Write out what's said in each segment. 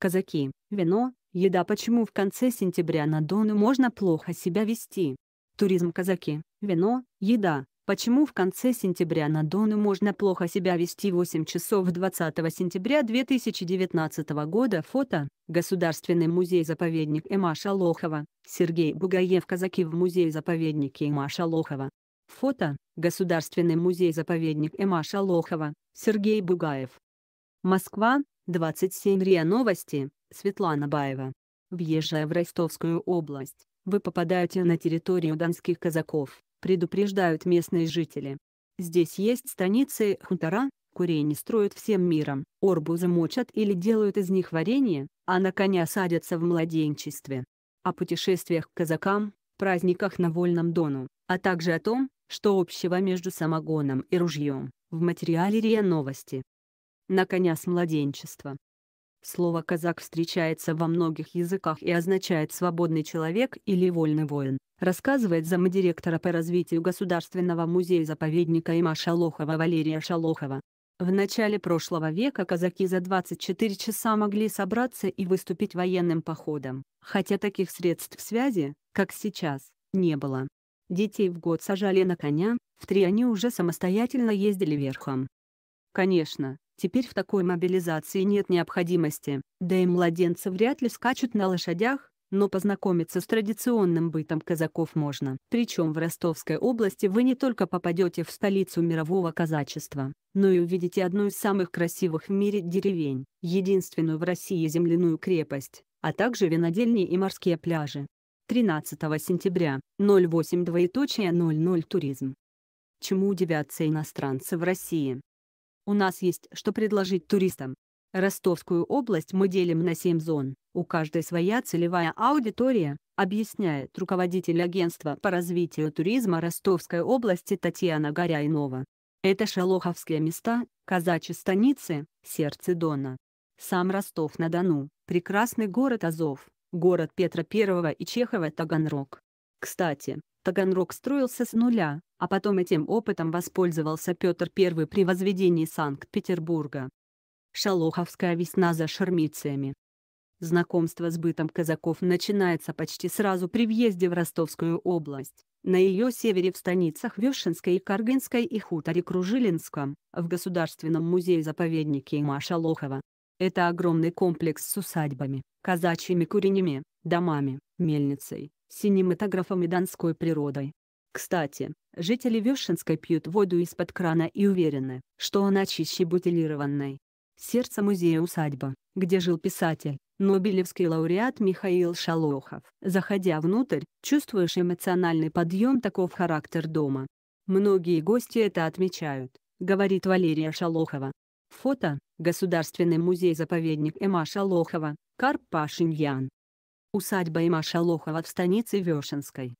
казаки, вино, еда. Почему в конце сентября на Дону можно плохо себя вести? Туризм казаки, вино, еда. Почему в конце сентября на Дону можно плохо себя вести 8 часов 20 сентября 2019 года Фото. Государственный музей-заповедник Эмаша Лохова. Сергей Бугаев Казаки в музее-заповеднике Эмаша Лохова. Фото. Государственный музей-заповедник Эмаша Лохова. Сергей Бугаев. Москва. 27 РИА Новости, Светлана Баева. Въезжая в Ростовскую область, вы попадаете на территорию донских казаков, предупреждают местные жители. Здесь есть станицы хутора, курени строят всем миром, орбузы мочат или делают из них варенье, а на коня садятся в младенчестве. О путешествиях к казакам, праздниках на Вольном Дону, а также о том, что общего между самогоном и ружьем, в материале РИА Новости на коня с младенчества. Слово «казак» встречается во многих языках и означает «свободный человек» или «вольный воин», рассказывает замдиректора по развитию Государственного музея-заповедника Има Шалохова Валерия Шалохова. В начале прошлого века казаки за 24 часа могли собраться и выступить военным походом, хотя таких средств связи, как сейчас, не было. Детей в год сажали на коня, в три они уже самостоятельно ездили верхом. Конечно, Теперь в такой мобилизации нет необходимости, да и младенцы вряд ли скачут на лошадях, но познакомиться с традиционным бытом казаков можно. Причем в Ростовской области вы не только попадете в столицу мирового казачества, но и увидите одну из самых красивых в мире деревень, единственную в России земляную крепость, а также винодельни и морские пляжи. 13 сентября, 08 туризм. Чему удивятся иностранцы в России? У нас есть, что предложить туристам. Ростовскую область мы делим на 7 зон, у каждой своя целевая аудитория, объясняет руководитель агентства по развитию туризма Ростовской области Татьяна Горяйнова. Это шалоховские места, казачьи станицы, сердце Дона. Сам Ростов-на-Дону, прекрасный город Азов, город Петра I и Чехова Таганрог. Кстати, Таганрог строился с нуля, а потом этим опытом воспользовался Петр I при возведении Санкт-Петербурга. Шалоховская весна за шермицами. Знакомство с бытом казаков начинается почти сразу при въезде в Ростовскую область. На ее севере в станицах Вешенской и Каргинской и хуторе Кружилинском, в Государственном музее-заповеднике Има Шалохова. Это огромный комплекс с усадьбами, казачьими куренями, домами, мельницей, синематографом и донской природой. Кстати, жители Вешенской пьют воду из-под крана и уверены, что она чище бутилированной. Сердце музея усадьба, где жил писатель, Нобелевский лауреат Михаил Шалохов. Заходя внутрь, чувствуешь эмоциональный подъем таков характер дома. Многие гости это отмечают, говорит Валерия Шалохова. Фото – Государственный музей-заповедник Эма Шалохова, Карп Пашиньян усадьба Имаша Лохова в станице Вешенской.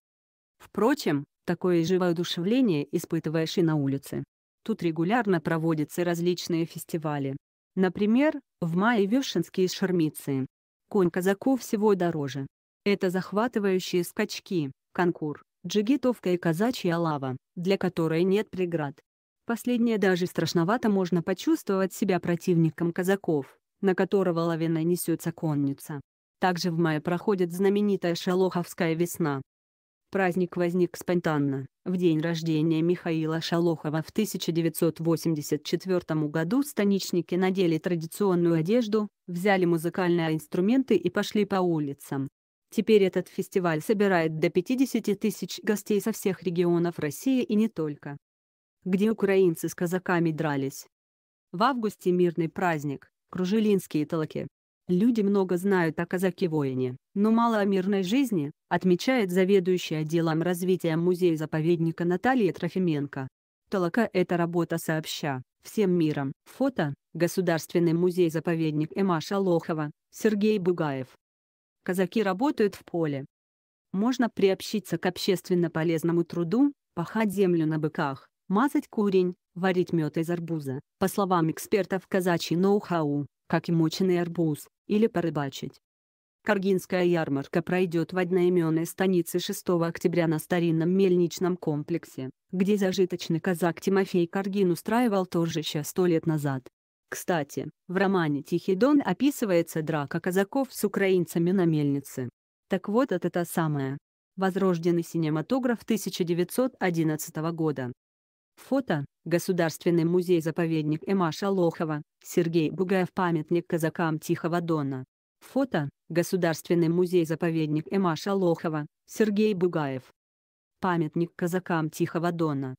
Впрочем, такое же воодушевление испытываешь и на улице. Тут регулярно проводятся различные фестивали. Например, в мае Вешенские шармицы. Конь казаков всего дороже. Это захватывающие скачки, конкур, джигитовка и казачья лава, для которой нет преград. Последнее даже страшновато можно почувствовать себя противником казаков, на которого лавина несется конница. Также в мае проходит знаменитая Шалоховская весна. Праздник возник спонтанно, в день рождения Михаила Шалохова в 1984 году станичники надели традиционную одежду, взяли музыкальные инструменты и пошли по улицам. Теперь этот фестиваль собирает до 50 тысяч гостей со всех регионов России и не только. Где украинцы с казаками дрались. В августе мирный праздник, кружилинские толки. Люди много знают о казаке-воине, но мало о мирной жизни, отмечает заведующая отделом развития музея-заповедника Наталья Трофименко. Толока – это работа сообща, всем миром. Фото – Государственный музей-заповедник Эмаша Лохова, Сергей Бугаев. Казаки работают в поле. Можно приобщиться к общественно полезному труду, пахать землю на быках, мазать курень, варить мед из арбуза. По словам экспертов казачий ноу-хау, как и моченый арбуз, или порыбачить. Каргинская ярмарка пройдет в одноименной станице 6 октября на старинном мельничном комплексе, где зажиточный казак Тимофей Каргин устраивал торжище сто лет назад. Кстати, в романе «Тихий дон» описывается драка казаков с украинцами на мельнице. Так вот это та самая. Возрожденный синематограф 1911 года. Фото. Государственный музей-заповедник Эма Шалохова, Сергей Бугаев памятник казакам Тихого Дона. Фото. Государственный музей-заповедник Эма Шалохова, Сергей Бугаев. Памятник казакам Тихого Дона.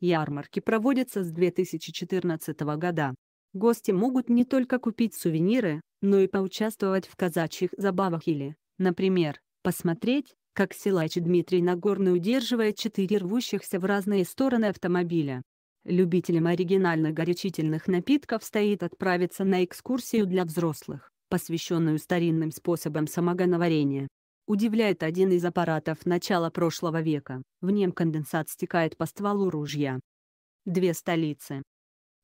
Ярмарки проводятся с 2014 года. Гости могут не только купить сувениры, но и поучаствовать в казачьих забавах или, например, посмотреть, как силач Дмитрий Нагорный удерживает четыре рвущихся в разные стороны автомобиля. Любителям оригинальных горячительных напитков стоит отправиться на экскурсию для взрослых, посвященную старинным способам самогоноварения. Удивляет один из аппаратов начала прошлого века. В нем конденсат стекает по стволу ружья. Две столицы.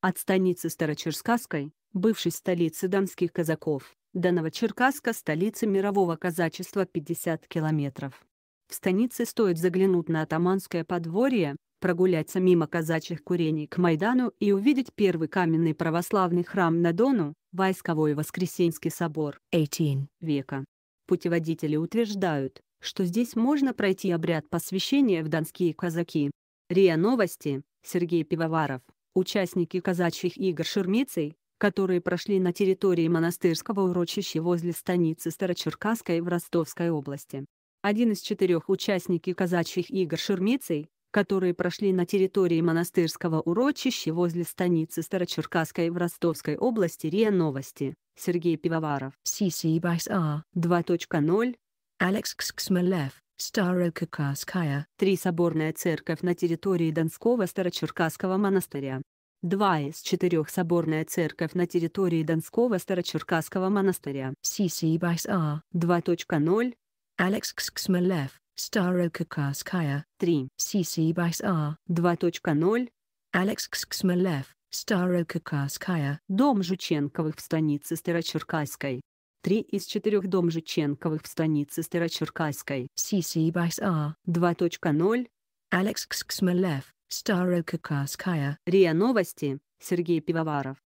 От станицы Старочерскасской, бывшей столицы донских казаков, до Новочеркасска, столицы мирового казачества, 50 километров. В станице стоит заглянуть на атаманское подворье, прогуляться мимо казачьих курений к Майдану и увидеть первый каменный православный храм на Дону, Войсковой Воскресенский собор 18 века. Путеводители утверждают, что здесь можно пройти обряд посвящения в донские казаки. РИА Новости, Сергей Пивоваров, участники казачьих игр Шермицей, которые прошли на территории монастырского урочища возле станицы Старочеркасской в Ростовской области. Один из четырех участников казачьих игр Шермицей, которые прошли на территории монастырского урочища возле станицы Старочеркасской в Ростовской области РИА Новости, Сергей Пивоваров. CC BYS R 2.0 Алекс Ксмелев Старокавказская. Три соборная церковь на территории Донского Старочеркасского монастыря. Два из четырех соборная церковь на территории Донского Старочеркасского монастыря. CC by SR 2.0 Алекс Ксмелев, Старококаская 3. CC by SR 2.0 Алекс Ксмелев, Старококаская. Дом Жученковых в станице Старочеркасской. Три из четырех дом Жученковых в станице Старочеркасской. CC by SR 2.0 Алекс Ксмелев, Старокавказская. РИА Новости, Сергей Пивоваров.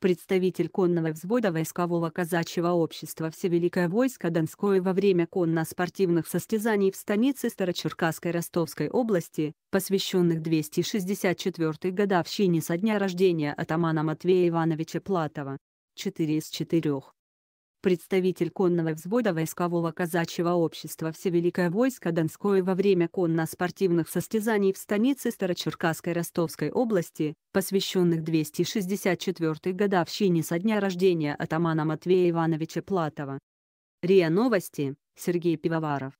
Представитель конного взвода Войскового казачьего общества Всевеликое войско Донское во время конно-спортивных состязаний в станице Старочеркасской Ростовской области, посвященных 264-й годовщине со дня рождения атамана Матвея Ивановича Платова. 4 из 4 представитель конного взвода войскового казачьего общества «Всевеликое войско Донское» во время конно-спортивных состязаний в станице Старочеркасской Ростовской области, посвященных 264 й годовщине со дня рождения атамана Матвея Ивановича Платова. РИА Новости, Сергей Пивоваров.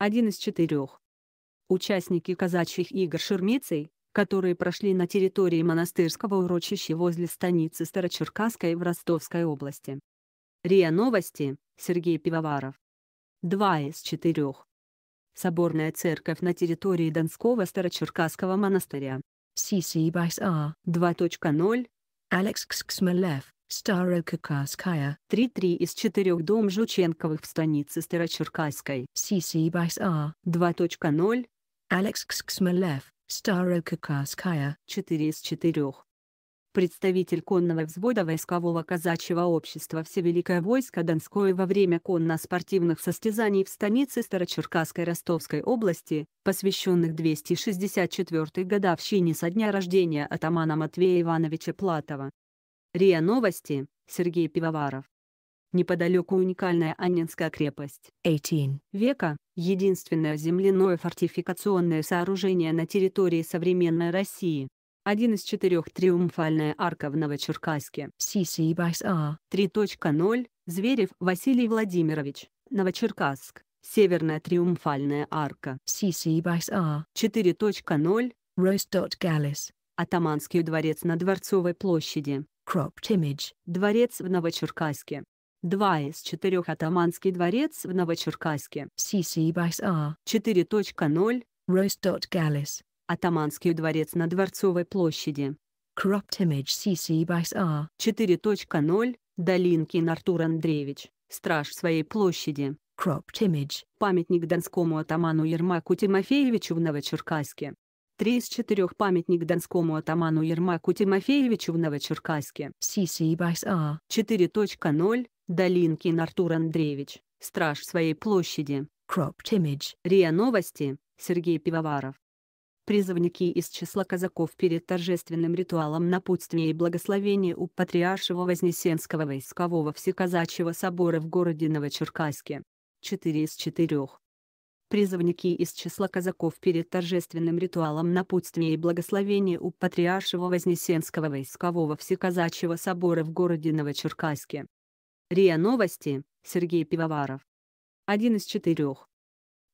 Один из четырех. Участники казачьих игр Шермицей, которые прошли на территории монастырского урочища возле станицы Старочеркасской в Ростовской области. РИА Новости, Сергей Пивоваров. Два из четырех. Соборная церковь на территории Донского Старочеркасского монастыря. CC by SAR 2.0. Алекс Ксмелев, Старокавказская. 3.3 из четырех. дом Жученковых в станице Старочеркасской. CC by SAR 2.0. Алекс Ксмелев, Старокавказская. 4 из четырех представитель конного взвода войскового казачьего общества «Всевеликое войско Донское» во время конно-спортивных состязаний в станице Старочеркасской Ростовской области, посвященных 264-й годовщине со дня рождения атамана Матвея Ивановича Платова. РИА Новости, Сергей Пивоваров. Неподалеку уникальная Аннинская крепость. 18 века – единственное земляное фортификационное сооружение на территории современной России. Один из четырех триумфальная арка в Новочеркаске. CC 3.0. Зверев Василий Владимирович. Новочеркасск. Северная триумфальная арка. CC 4.0. Rose.Gallis. Атаманский дворец на Дворцовой площади. Cropped Image. Дворец в Новочеркасске. Два из четырех Атаманский дворец в Новочеркасске. CC 4.0. Rose.Gallis. Атаманский дворец на Дворцовой площади. Cropped image CC by SR. 4.0. Долинкин Артур Андреевич. Страж своей площади. Cropped image. Памятник донскому атаману Ермаку Тимофеевичу в Новочеркасске. Три из четырех памятник донскому атаману Ермаку Тимофеевичу в Новочеркасске. CC by SR. 4.0. Долинкин Артур Андреевич. Страж своей площади. Cropped image. РИА Новости. Сергей Пивоваров призывники из числа казаков перед торжественным ритуалом напутствия и благословения у Патриаршего Вознесенского войскового всеказачьего собора в городе Новочеркасске. 4 из 4. Призывники из числа казаков перед торжественным ритуалом напутствия и благословения у Патриаршего Вознесенского войскового всеказачьего собора в городе Новочеркасске. РИА Новости, Сергей Пивоваров. Один из четырех.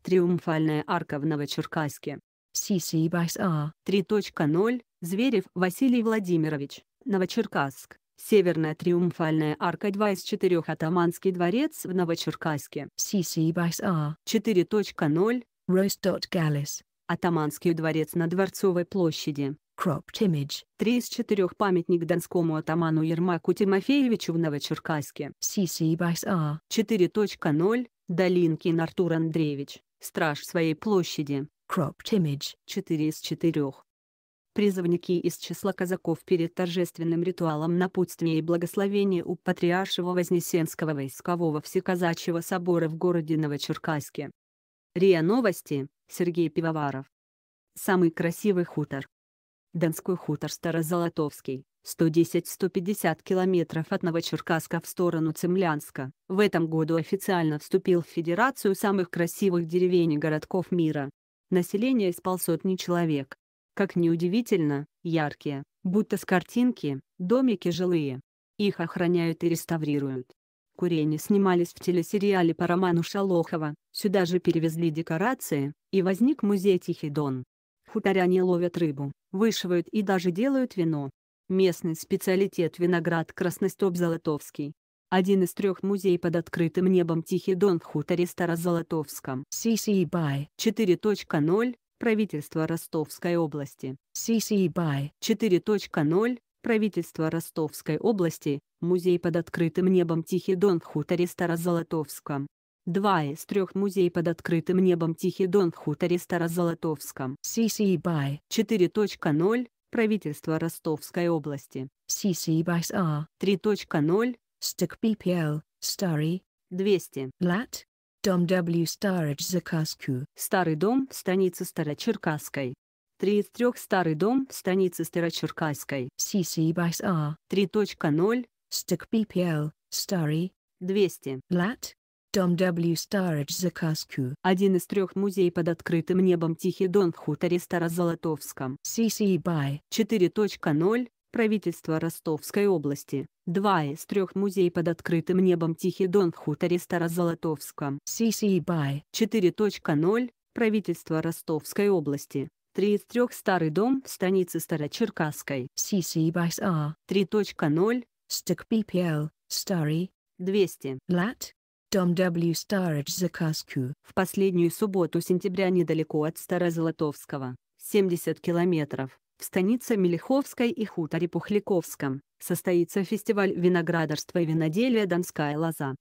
Триумфальная арка в Новочеркасске. CC 3.0. А. Зверев Василий Владимирович. Новочеркасск. Северная триумфальная арка 2 из 4 Атаманский дворец в Новочеркасске. CC BYS A. 4.0. Rose.Gallis. Атаманский дворец на Дворцовой площади. Cropped Image. 3 из 4 памятник донскому атаману Ермаку Тимофеевичу в Новочеркасске. CC 4.0. А. Долинкин Артур Андреевич. Страж своей площади. Cropped Image 4 из 4. Призывники из числа казаков перед торжественным ритуалом напутствия и благословения у Патриаршего Вознесенского войскового всеказачьего собора в городе Новочеркасске. РИА Новости, Сергей Пивоваров. Самый красивый хутор. Донской хутор Старозолотовский, 110-150 километров от Новочеркасска в сторону Цемлянска, в этом году официально вступил в Федерацию самых красивых деревень и городков мира население из полсотни человек. Как неудивительно, яркие, будто с картинки, домики жилые. Их охраняют и реставрируют. Курени снимались в телесериале по роману Шалохова, сюда же перевезли декорации, и возник музей Тихий Дон. Хуторяне ловят рыбу, вышивают и даже делают вино. Местный специалитет виноград красностоп золотовский, один из трех музей под открытым небом Тихий Дон в хуторе Старозолотовском. CC BY 4.0 Правительство Ростовской области. CC BY 4.0 Правительство Ростовской области, музей под открытым небом Тихий Дон в хуторе Старозолотовском. Два из трех музей под открытым небом Тихий Дон в хуторе Старозолотовском. CC BY 4.0 Правительство Ростовской области. CC 3.0 Stick BPL, Starry, 200. Lat, Дом W Староч Закаску. Старый дом, станица Старочеркасской. 33 Старый дом, станица Старочеркасской. CC by R. 3.0. Stick BPL, Starry. 200. Lat. Дом W Староч Закаску. Один из трех музей под открытым небом Тихий Дон в хуторе Старозолотовском. CC by 4.0 правительства Ростовской области, два из трех музей под открытым небом Тихий Дон в хуторе Старозолотовском. ccby. 4.0, правительство Ростовской области, три из трех Старый дом в станице Старочеркасской. ccby BY 3.0, Stick BPL, Starry, 200. Lat, Дом W. Starage Заказку. В последнюю субботу сентября недалеко от Старозолотовского, 70 километров, в станице Мелиховской и хуторе Пухляковском состоится фестиваль виноградарства и виноделия «Донская лоза».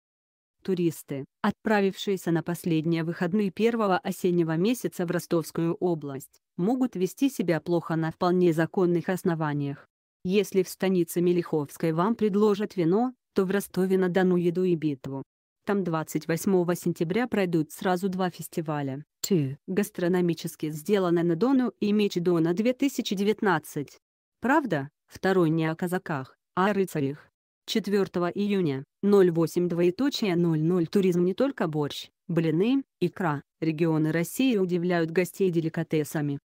Туристы, отправившиеся на последние выходные первого осеннего месяца в Ростовскую область, могут вести себя плохо на вполне законных основаниях. Если в станице Мелиховской вам предложат вино, то в Ростове-на-Дону еду и битву. Там 28 сентября пройдут сразу два фестиваля. 2. Гастрономически сделано на Дону и Меч Дона 2019. Правда, второй не о казаках, а о рыцарях. 4 июня, 08 Туризм не только борщ, блины, икра. Регионы России удивляют гостей деликатесами.